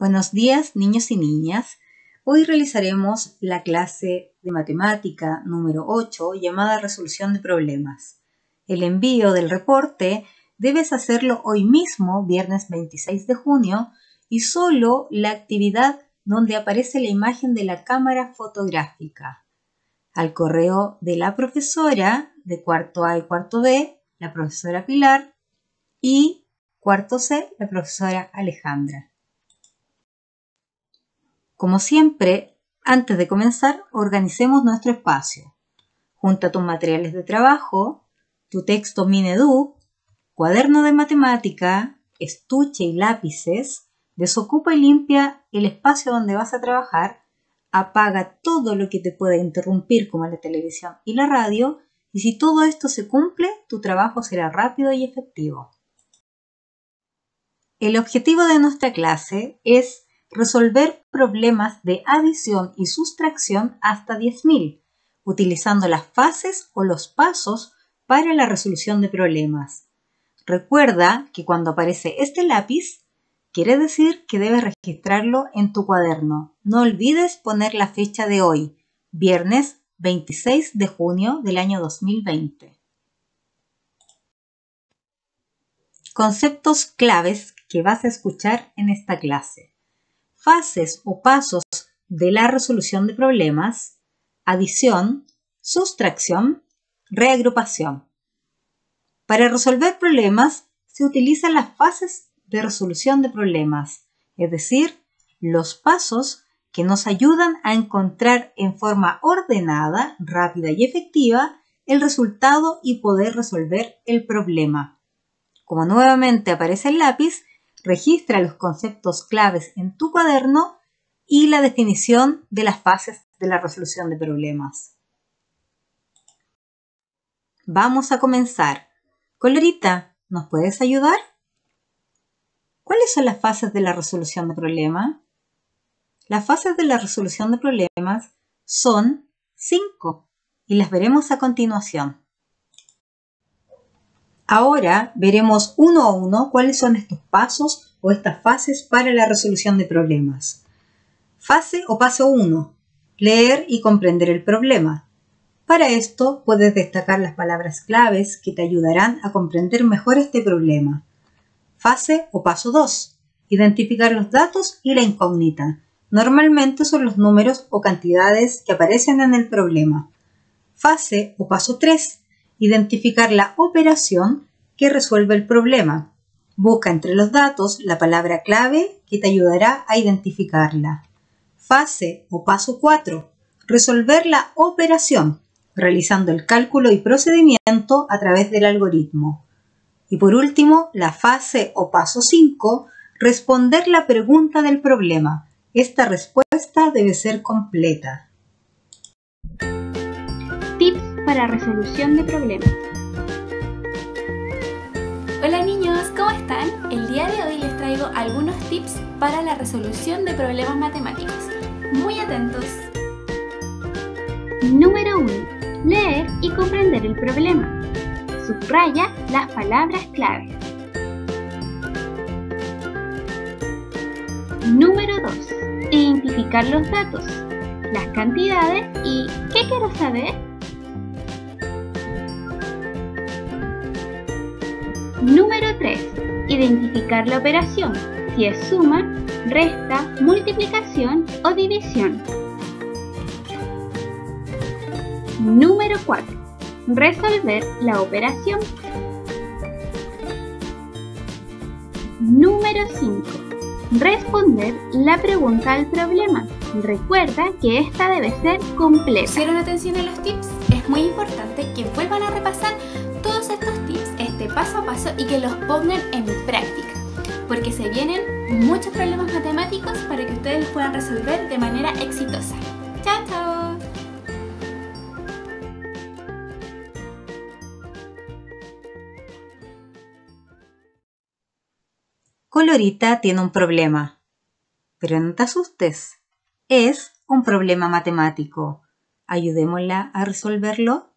Buenos días niños y niñas. Hoy realizaremos la clase de matemática número 8 llamada resolución de problemas. El envío del reporte debes hacerlo hoy mismo, viernes 26 de junio, y solo la actividad donde aparece la imagen de la cámara fotográfica. Al correo de la profesora de cuarto A y cuarto B, la profesora Pilar, y cuarto C, la profesora Alejandra. Como siempre, antes de comenzar, organicemos nuestro espacio. Junta tus materiales de trabajo, tu texto Minedu, cuaderno de matemática, estuche y lápices, desocupa y limpia el espacio donde vas a trabajar, apaga todo lo que te pueda interrumpir como la televisión y la radio, y si todo esto se cumple, tu trabajo será rápido y efectivo. El objetivo de nuestra clase es resolver problemas de adición y sustracción hasta 10.000, utilizando las fases o los pasos para la resolución de problemas. Recuerda que cuando aparece este lápiz, quiere decir que debes registrarlo en tu cuaderno. No olvides poner la fecha de hoy, viernes 26 de junio del año 2020. Conceptos claves que vas a escuchar en esta clase fases o pasos de la resolución de problemas, adición, sustracción, reagrupación. Para resolver problemas se utilizan las fases de resolución de problemas, es decir, los pasos que nos ayudan a encontrar en forma ordenada, rápida y efectiva el resultado y poder resolver el problema. Como nuevamente aparece el lápiz, registra los conceptos claves en tu cuaderno y la definición de las fases de la resolución de problemas. Vamos a comenzar. Colorita, ¿nos puedes ayudar? ¿Cuáles son las fases de la resolución de problemas? Las fases de la resolución de problemas son cinco y las veremos a continuación. Ahora veremos uno a uno cuáles son estos pasos o estas fases para la resolución de problemas. Fase o paso 1. Leer y comprender el problema. Para esto puedes destacar las palabras claves que te ayudarán a comprender mejor este problema. Fase o paso 2. Identificar los datos y la incógnita. Normalmente son los números o cantidades que aparecen en el problema. Fase o paso 3 identificar la operación que resuelve el problema. Busca entre los datos la palabra clave que te ayudará a identificarla. Fase o paso 4. Resolver la operación, realizando el cálculo y procedimiento a través del algoritmo. Y por último, la fase o paso 5. Responder la pregunta del problema. Esta respuesta debe ser completa para resolución de problemas. Hola niños, ¿cómo están? El día de hoy les traigo algunos tips para la resolución de problemas matemáticos. Muy atentos. Número 1. Leer y comprender el problema. Subraya las palabras clave. Número 2. Identificar los datos, las cantidades y ¿qué quiero saber? Número 3. Identificar la operación, si es suma, resta, multiplicación o división. Número 4. Resolver la operación. Número 5. Responder la pregunta al problema. Recuerda que esta debe ser completa. ¿Pusieron atención a los tips? Es muy importante que vuelvan a repasar todos estos tips paso a paso y que los pongan en práctica, porque se vienen muchos problemas matemáticos para que ustedes puedan resolver de manera exitosa. ¡Chao, chao! Colorita tiene un problema. Pero no te asustes, es un problema matemático. Ayudémosla a resolverlo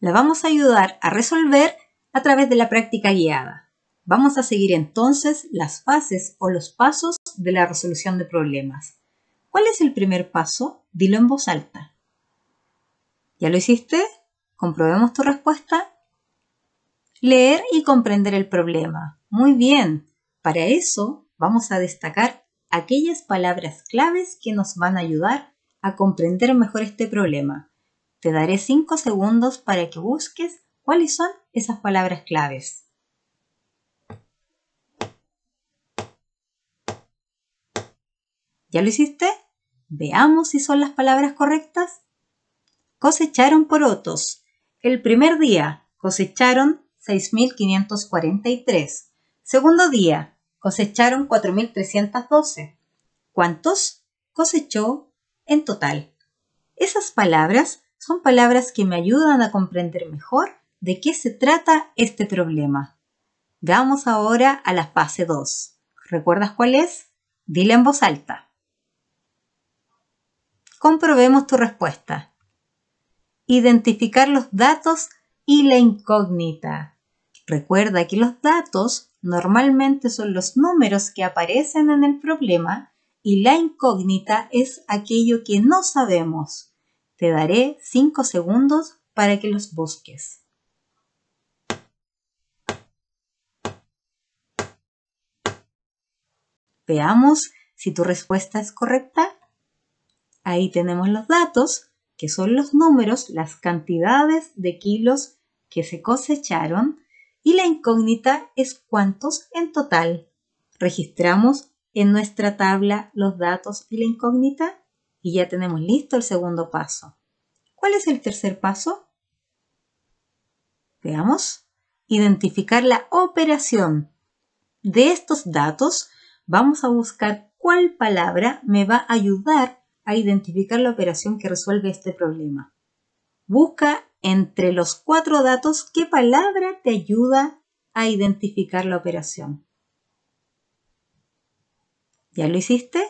la vamos a ayudar a resolver a través de la práctica guiada. Vamos a seguir entonces las fases o los pasos de la resolución de problemas. ¿Cuál es el primer paso? Dilo en voz alta. ¿Ya lo hiciste? Comprobemos tu respuesta. Leer y comprender el problema. Muy bien. Para eso vamos a destacar aquellas palabras claves que nos van a ayudar a comprender mejor este problema. Te daré 5 segundos para que busques cuáles son esas palabras claves. ¿Ya lo hiciste? Veamos si son las palabras correctas. Cosecharon porotos. El primer día cosecharon 6.543. Segundo día cosecharon 4.312. ¿Cuántos cosechó en total? Esas palabras son palabras que me ayudan a comprender mejor de qué se trata este problema. Vamos ahora a la fase 2. ¿Recuerdas cuál es? Dile en voz alta. Comprobemos tu respuesta. Identificar los datos y la incógnita. Recuerda que los datos normalmente son los números que aparecen en el problema y la incógnita es aquello que no sabemos, te daré 5 segundos para que los busques. Veamos si tu respuesta es correcta. Ahí tenemos los datos, que son los números, las cantidades de kilos que se cosecharon y la incógnita es cuántos en total. Registramos en nuestra tabla los datos y la incógnita y ya tenemos listo el segundo paso. ¿Cuál es el tercer paso? Veamos. Identificar la operación. De estos datos vamos a buscar cuál palabra me va a ayudar a identificar la operación que resuelve este problema. Busca entre los cuatro datos qué palabra te ayuda a identificar la operación. ¿Ya lo hiciste?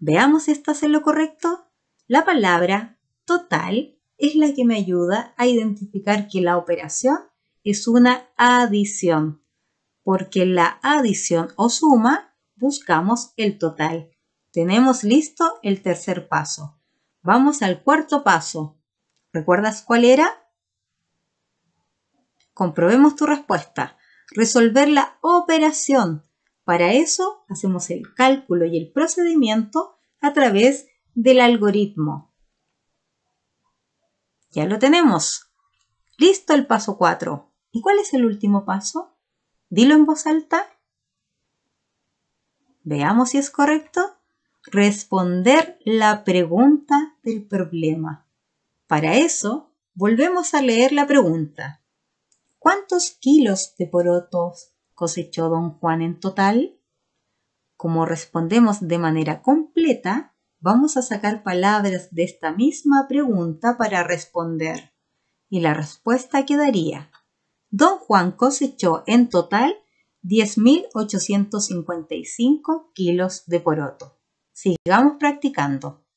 Veamos si estás en lo correcto. La palabra total es la que me ayuda a identificar que la operación es una adición, porque la adición o suma buscamos el total. Tenemos listo el tercer paso. Vamos al cuarto paso. ¿Recuerdas cuál era? Comprobemos tu respuesta. Resolver la operación. Para eso hacemos el cálculo y el procedimiento a través del algoritmo. Ya lo tenemos. Listo el paso 4. ¿Y cuál es el último paso? Dilo en voz alta. Veamos si es correcto. Responder la pregunta del problema. Para eso, volvemos a leer la pregunta. ¿Cuántos kilos de porotos cosechó don Juan en total? Como respondemos de manera completa, vamos a sacar palabras de esta misma pregunta para responder. Y la respuesta quedaría, don Juan cosechó en total 10.855 kilos de poroto. Sigamos practicando.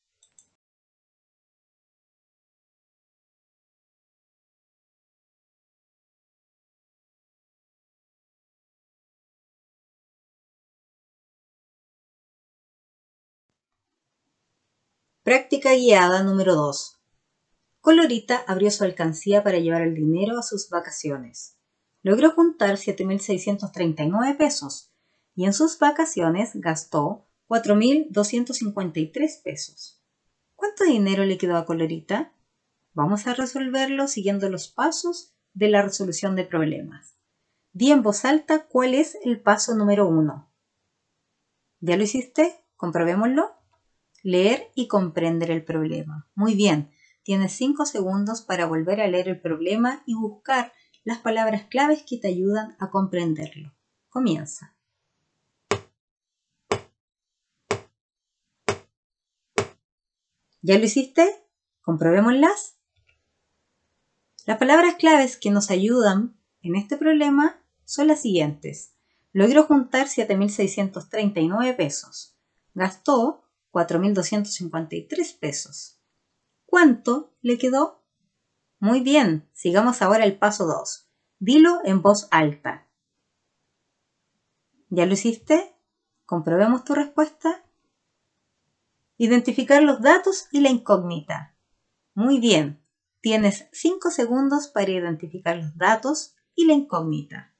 Práctica guiada número 2. Colorita abrió su alcancía para llevar el dinero a sus vacaciones. Logró juntar 7.639 pesos y en sus vacaciones gastó 4.253 pesos. ¿Cuánto dinero le quedó a Colorita? Vamos a resolverlo siguiendo los pasos de la resolución de problemas. Di en voz alta cuál es el paso número 1. ¿Ya lo hiciste? Comprobémoslo leer y comprender el problema. Muy bien, tienes 5 segundos para volver a leer el problema y buscar las palabras claves que te ayudan a comprenderlo. Comienza. ¿Ya lo hiciste? Comprobémoslas. Las palabras claves que nos ayudan en este problema son las siguientes. Logró juntar 7.639 pesos. Gastó 4.253 pesos. ¿Cuánto le quedó? Muy bien, sigamos ahora el paso 2. Dilo en voz alta. ¿Ya lo hiciste? Comprobemos tu respuesta. Identificar los datos y la incógnita. Muy bien, tienes 5 segundos para identificar los datos y la incógnita.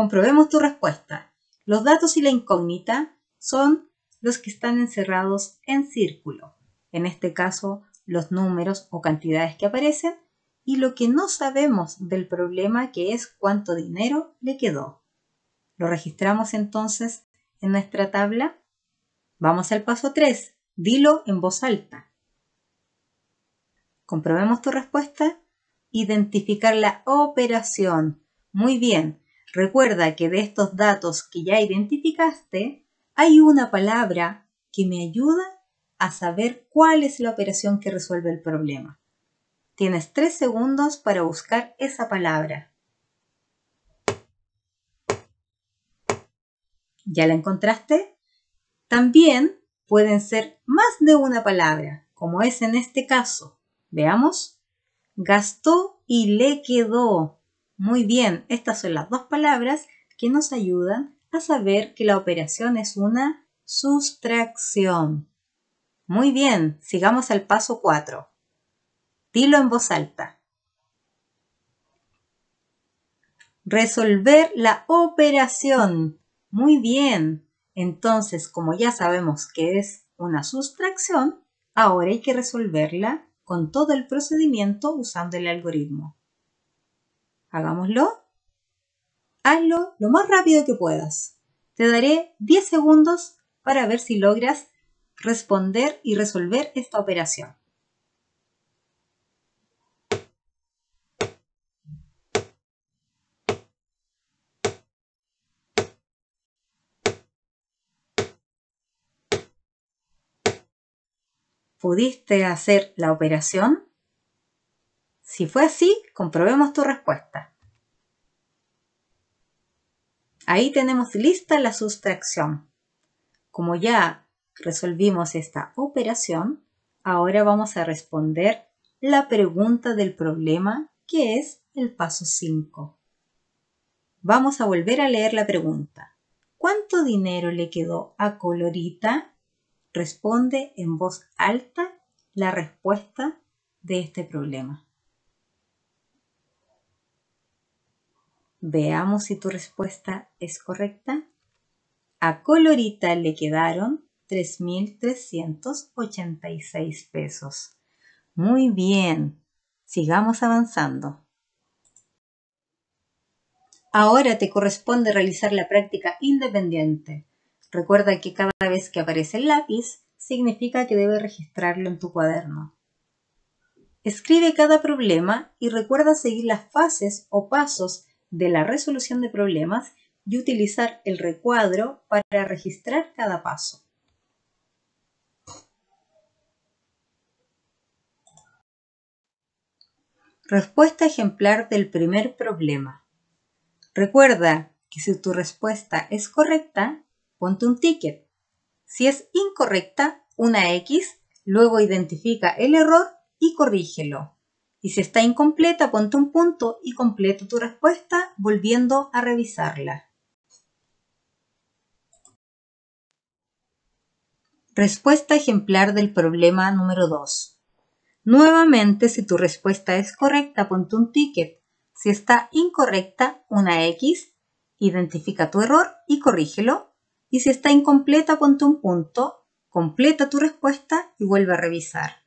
Comprobemos tu respuesta. Los datos y la incógnita son los que están encerrados en círculo, en este caso los números o cantidades que aparecen, y lo que no sabemos del problema que es cuánto dinero le quedó. Lo registramos entonces en nuestra tabla. Vamos al paso 3. Dilo en voz alta. Comprobemos tu respuesta. Identificar la operación. Muy bien. Recuerda que de estos datos que ya identificaste, hay una palabra que me ayuda a saber cuál es la operación que resuelve el problema. Tienes tres segundos para buscar esa palabra. ¿Ya la encontraste? También pueden ser más de una palabra, como es en este caso. Veamos. Gastó y le quedó. Muy bien, estas son las dos palabras que nos ayudan a saber que la operación es una sustracción. Muy bien, sigamos al paso 4. Dilo en voz alta. Resolver la operación. Muy bien. Entonces, como ya sabemos que es una sustracción, ahora hay que resolverla con todo el procedimiento usando el algoritmo. Hagámoslo. Hazlo lo más rápido que puedas. Te daré 10 segundos para ver si logras responder y resolver esta operación. ¿Pudiste hacer la operación? Si fue así, comprobemos tu respuesta. Ahí tenemos lista la sustracción. Como ya resolvimos esta operación, ahora vamos a responder la pregunta del problema que es el paso 5. Vamos a volver a leer la pregunta. ¿Cuánto dinero le quedó a Colorita? Responde en voz alta la respuesta de este problema. Veamos si tu respuesta es correcta. A Colorita le quedaron 3.386 pesos. Muy bien, sigamos avanzando. Ahora te corresponde realizar la práctica independiente. Recuerda que cada vez que aparece el lápiz, significa que debes registrarlo en tu cuaderno. Escribe cada problema y recuerda seguir las fases o pasos de la resolución de problemas y utilizar el recuadro para registrar cada paso. Respuesta ejemplar del primer problema. Recuerda que si tu respuesta es correcta, ponte un ticket. Si es incorrecta, una X, luego identifica el error y corrígelo. Y si está incompleta, ponte un punto y completa tu respuesta volviendo a revisarla. Respuesta ejemplar del problema número 2. Nuevamente, si tu respuesta es correcta, ponte un ticket. Si está incorrecta, una X, identifica tu error y corrígelo. Y si está incompleta, ponte un punto, completa tu respuesta y vuelve a revisar.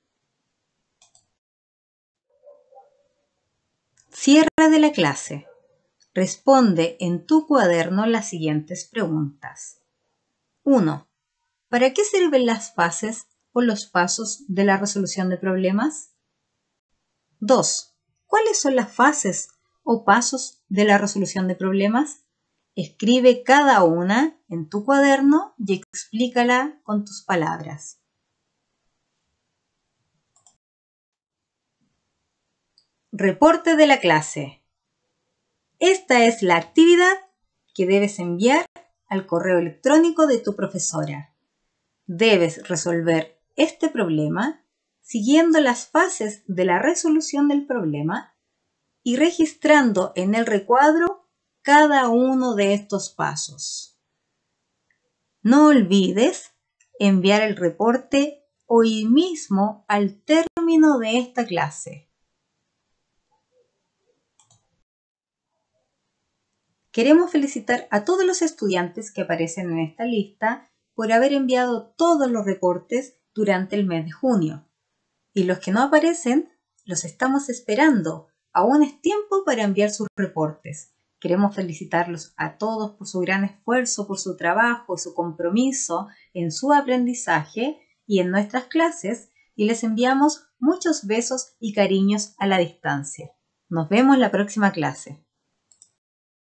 Cierre de la clase. Responde en tu cuaderno las siguientes preguntas. 1. ¿Para qué sirven las fases o los pasos de la resolución de problemas? 2. ¿Cuáles son las fases o pasos de la resolución de problemas? Escribe cada una en tu cuaderno y explícala con tus palabras. Reporte de la clase. Esta es la actividad que debes enviar al correo electrónico de tu profesora. Debes resolver este problema siguiendo las fases de la resolución del problema y registrando en el recuadro cada uno de estos pasos. No olvides enviar el reporte hoy mismo al término de esta clase. Queremos felicitar a todos los estudiantes que aparecen en esta lista por haber enviado todos los reportes durante el mes de junio. Y los que no aparecen, los estamos esperando. Aún es tiempo para enviar sus reportes. Queremos felicitarlos a todos por su gran esfuerzo, por su trabajo, su compromiso en su aprendizaje y en nuestras clases y les enviamos muchos besos y cariños a la distancia. Nos vemos la próxima clase.